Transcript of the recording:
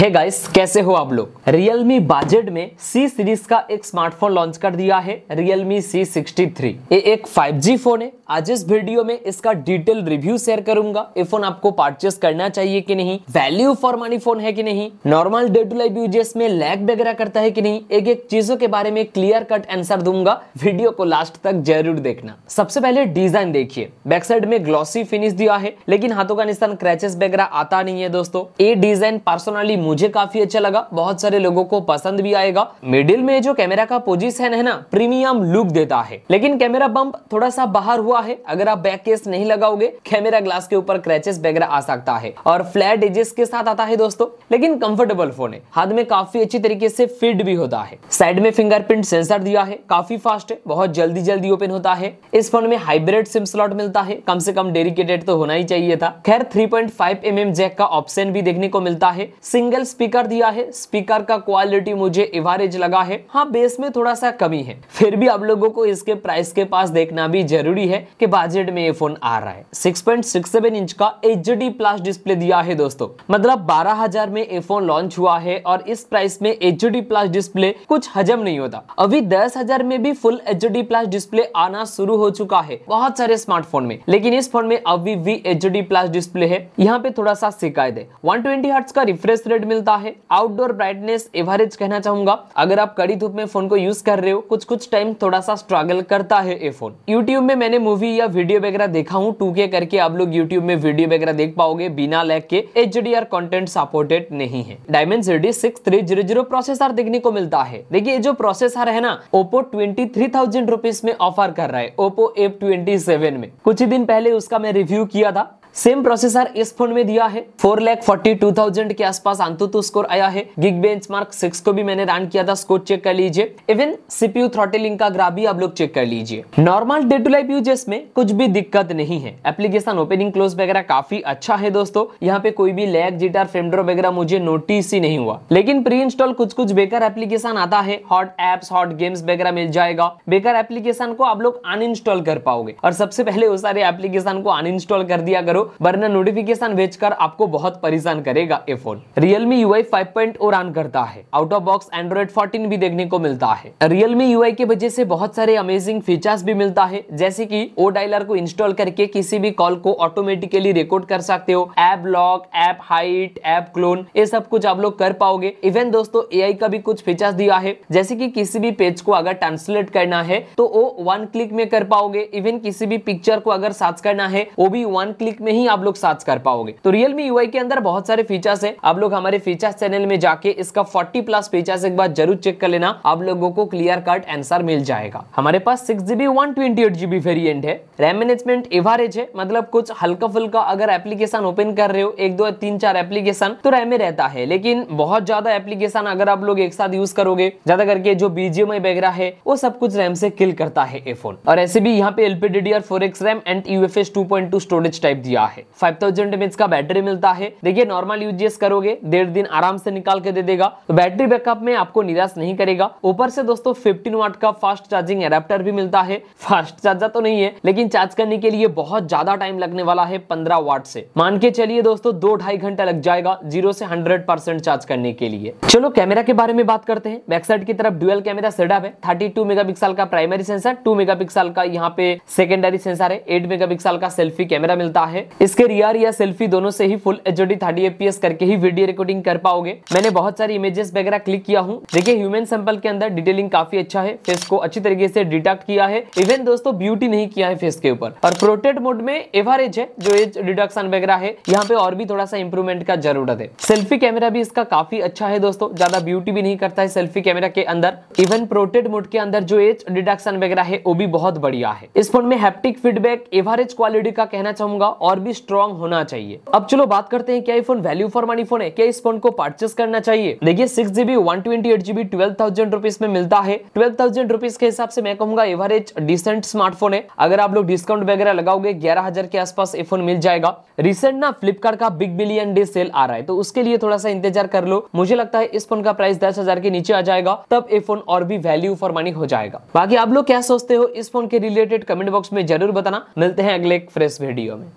hey guys कैसे हो आप लोग Realme बजट में C सीरीज का एक स्मार्टफोन लॉन्च कर दिया है Realme C63 ये एक 5G फोन है आज इस वीडियो में इसका डिटेल रिव्यू शेयर करूंगा ये फोन आपको परचेस करना चाहिए कि नहीं वैल्यू फॉर मनी फोन है कि नहीं normal day to life uses में लैग वगैरह करता है कि नहीं एक एक चीजों के बारे में क्लियर कट आंसर दूंगा वीडियो को लास्ट तक जरूर देखना सबसे पहले डिजाइन देखिए बैक साइड में ग्लॉसी फिनिश दिया है लेकिन हाथों का निशान क्रैचेस वगैरह आता नहीं है दोस्तों ये डिजाइन पर्सनली मुझे काफी अच्छा लगा बहुत सारे लोगों को पसंद भी आएगा मिडिल में जो कैमरा का पोजिशन है ना प्रीमियम लुक देता है लेकिन कैमरा बम्प थोड़ा सा बाहर हुआ है अगर आप बैक केस नहीं लगाओगे कैमरा ग्लास के ऊपर क्रैचेस वगैरह आ सकता है और फ्लैट एजेस के साथ आता है दोस्तों लेकिन कंफर्टेबल फोन है हाथ में काफी अच्छी तरीके से फिट भी होता है साइड में फिंगरप्रिंट सेंसर दिया है काफी फास्ट है बहुत जल्दी जल्दी ओपन होता है इस फोन में हाइब्रिड सिम स्लॉट मिलता है कम से कम डेडिकेटेड तो होना ही चाहिए था खैर 3.5 पॉइंट mm जैक का ऑप्शन भी देखने को मिलता है सिंगल सिंगल स्पीकर दिया है स्पीकर का क्वालिटी मुझे एवरेज लगा है हाँ बेस में थोड़ा सा कमी है फिर भी आप लोगों को इसके प्राइस के पास देखना भी जरूरी है कि बजट में ये फोन आ रहा है six six point seven inch का एच डी प्लस डिस्प्ले दिया है दोस्तों मतलब बारह हजार में ये फोन लॉन्च हुआ है और इस प्राइस में एच डी प्लस डिस्प्ले कुछ हजम नहीं होता अभी दस हजार में भी full H D plus display आना शुरू हो चुका है बहुत सारे स्मार्टफोन में लेकिन इस फोन में अभी भी एच डी प्लस डिस्प्ले है यहाँ पे थोड़ा सा शिकायत है वन ट्वेंटी का रिफ्रेश रेट मिलता है आउटडोर ब्राइटनेस एवरेज कहना चाहूंगा अगर आप कड़ी धूप में फोन को यूज कर रहे हो कुछ कुछ टाइम थोड़ा सा स्ट्रगल करता है ये फोन यूट्यूब में मैंने मूवी या वीडियो वगैरह देखा हूँ टू करके आप लोग यूट्यूब में वीडियो वगैरह देख पाओगे बिना लैग के एच कंटेंट सपोर्टेड नहीं है Dimensity six three zero zero processor देखने को मिलता है देखिए ये जो प्रोसेसर है ना Oppo twenty three thousand rupees में ऑफर कर रहा है ओप्पो एफ ट्वेंटी सेवन में कुछ ही दिन पहले उसका मैं रिव्यू किया था सेम प्रोसेसर इस फोन में दिया है four lakh forty two thousand के आसपास अंतुतु स्कोर आया है गिग बेंच मार्क सिक्स को भी मैंने रन किया था स्कोर चेक कर लीजिए इवन सीपीयू थ्रोटलिंग का ग्राफ भी आप लोग चेक कर लीजिए normal day to life uses में कुछ भी दिक्कत नहीं है एप्लीकेशन ओपनिंग क्लोज वगैरह काफी अच्छा है दोस्तों यहाँ पे कोई भी लैग जिटर फेमड्रो वगैरह मुझे नोटिस ही नहीं हुआ लेकिन प्री इंस्टॉल कुछ कुछ बेकर एप्लीकेशन आता है हॉट एप्स हॉट गेम्स वगैरह मिल जाएगा बेकर एप्लीकेशन को आप लोग अनइंस्टॉल कर पाओगे और सबसे पहले वो सारे एप्लीकेशन को अनइंस्टॉल कर दिया करो करो वरना नोटिफिकेशन भेज कर आपको बहुत परेशान करेगा ये फोन रियलमी यू आई फाइव पॉइंट रन करता है out of box Android fourteen भी देखने को मिलता है रियलमी यू के वजह से बहुत सारे अमेजिंग फीचर्स भी मिलता है जैसे की ओ डायलर को इंस्टॉल करके किसी भी कॉल को ऑटोमेटिकली रिकॉर्ड कर सकते हो app lock app hide app clone ये सब कुछ आप लोग कर पाओगे इवन दोस्तों ए का भी कुछ फीचर्स दिया है जैसे कि किसी भी पेज को अगर ट्रांसलेट करना है तो वो वन क्लिक में कर पाओगे इवन किसी भी पिक्चर को अगर सर्च करना है वो भी वन क्लिक में में ही आप लोग सर्च कर पाओगे तो रियलमी यू के अंदर बहुत सारे फीचर्स है आप लोग हमारे फीचर्स चैनल में जाके इसका फोर्टी प्लस फीचर्स एक बार जरूर चेक कर लेना आप लोगों को क्लियर कट आंसर मिल जाएगा हमारे पास six GB one twenty eight GB variant है रैम मैनेजमेंट एवरेज है मतलब कुछ हल्का फुल्का अगर एप्लीकेशन ओपन कर रहे हो एक दो तीन चार एप्लीकेशन तो रैम में रहता है लेकिन बहुत ज्यादा एप्लीकेशन अगर आप लोग एक साथ यूज करोगे ज्यादा करके जो बीजीएमआई वगैरह है वो सब कुछ रैम से किल करता है ए और ऐसे भी यहाँ पे LPDD D four X RAM and UFS two point two storage type दिया दिया है 5000 एमएच का बैटरी मिलता है देखिए नॉर्मल यूजीएस करोगे डेढ़ दिन आराम से निकाल के दे देगा तो बैटरी बैकअप में आपको निराश नहीं करेगा ऊपर से दोस्तों फिफ्टीन वाट का फास्ट चार्जिंग एडेप्टर भी मिलता है फास्ट चार्जर तो नहीं है लेकिन चार्ज करने के लिए बहुत ज्यादा टाइम लगने वाला है पंद्रह वाट से मान के चलिए दोस्तों दो ढाई घंटे लग जाएगा जीरो से हंड्रेड चार्ज करने के लिए चलो कैमरा के बारे में बात करते हैं बैक साइड की तरफ डुअल कैमरा सेटअप है थर्टी टू का प्राइमरी सेंसर टू मेगा का यहाँ पे सेकेंडरी सेंसर है एट मेगा का सेल्फी कैमरा मिलता है इसके रियर या सेल्फी दोनों से ही full H D thirty F करके ही वीडियो रिकॉर्डिंग कर पाओगे मैंने बहुत सारी इमेजेस वगैरह क्लिक किया हूँ देखिए ह्यूमन सैंपल के अंदर डिटेलिंग काफी अच्छा है फेस को अच्छी तरीके से डिटेक्ट किया है इवन दोस्तों ब्यूटी नहीं किया है फेस के ऊपर और प्रोटेक्ट मोड में एवरेज है जो एज डिडक्शन वगैरह है यहाँ पे और भी थोड़ा सा इंप्रूवमेंट का जरूरत है सेल्फी कैमरा भी इसका काफी अच्छा है दोस्तों ज्यादा ब्यूटी भी नहीं करता है सेल्फी कैमरा के अंदर इवन प्रोटेड मोड के अंदर जो एज डिडक्शन वगैरह है वो भी बहुत बढ़िया है इस फोन में हैप्टिक फीडबैक एवरेज क्वालिटी का कहना चाहूंगा और और भी स्ट्रॉन्ग होना चाहिए अब चलो बात करते हैं क्या phone value for money phone है क्या इस फोन को परचेस करना चाहिए देखिए six GB one twenty eight GB twelve thousand rupees में मिलता है ट्वेल्व थाउजेंड रुपीज के हिसाब से मैं कहूंगा एवरेज डिसेंट स्मार्टफोन है अगर आप लोग डिस्काउंट वगैरह लगाओगे ग्यारह हजार के आसपास ये फोन मिल जाएगा रिसेंट ना फ्लिपकार्ट का बिग बिलियन डे सेल आ रहा है तो उसके लिए थोड़ा सा इंतजार कर लो मुझे लगता है इस फोन का प्राइस दस हजार के नीचे आ जाएगा तब ये फोन और भी वैल्यू फॉर मनी हो जाएगा बाकी आप लोग क्या सोचते हो इस फोन के रिलेटेड कमेंट बॉक्स में जरूर बताना मिलते हैं अगले एक फ्रेश वीडियो में